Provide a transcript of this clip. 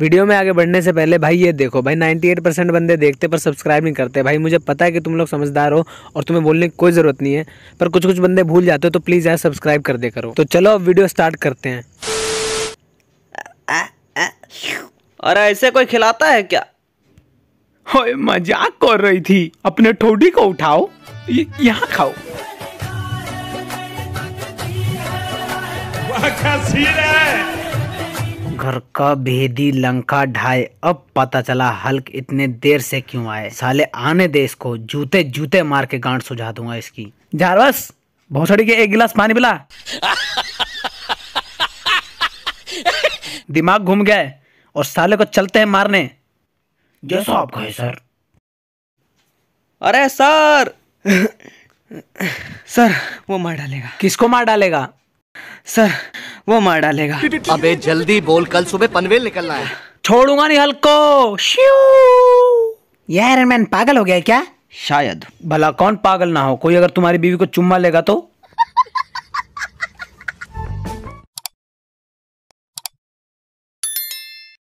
video में आगे बढ़ने से पहले भाई ये देखो भाई 98 परसेंट बंदे देखते पर सब्सक्राइब नहीं करते भाई मुझे पता है कि तुम लोग समझदार हो और तुम्हें बोलने की कोई ज़रूरत नहीं है पर कुछ कुछ बंदे भूल जाते हो तो प्लीज़ यार सब्सक्राइब कर दे करो तो चलो अब वीडियो स्टार्ट करते हैं अरे ऐसे कोई खिलाता है क्या मजाक कर रही थी अपने ठोडी को उठाओ यहाँ खाओ है घर का भेदी लंका ढाए अब पता चला हल्क इतने देर से क्यों आए साले आने दे इसको जूते जूते मार के गांठ सुझा दूंगा इसकी जारवस भोसड़ी के एक गिलास पानी पिला दिमाग घूम गया है और साले को चलते हैं मारने जैसा आप कहे सर अरे सर सर वो मार डालेगा किसको मार डालेगा सर वो मार डालेगा अबे जल्दी बोल कल सुबह पनवेल निकलना है छोड़ूंगा नहीं हल्को यार मैन पागल हो गया क्या शायद भला कौन पागल ना हो कोई अगर तुम्हारी बीवी को चुम्मा लेगा तो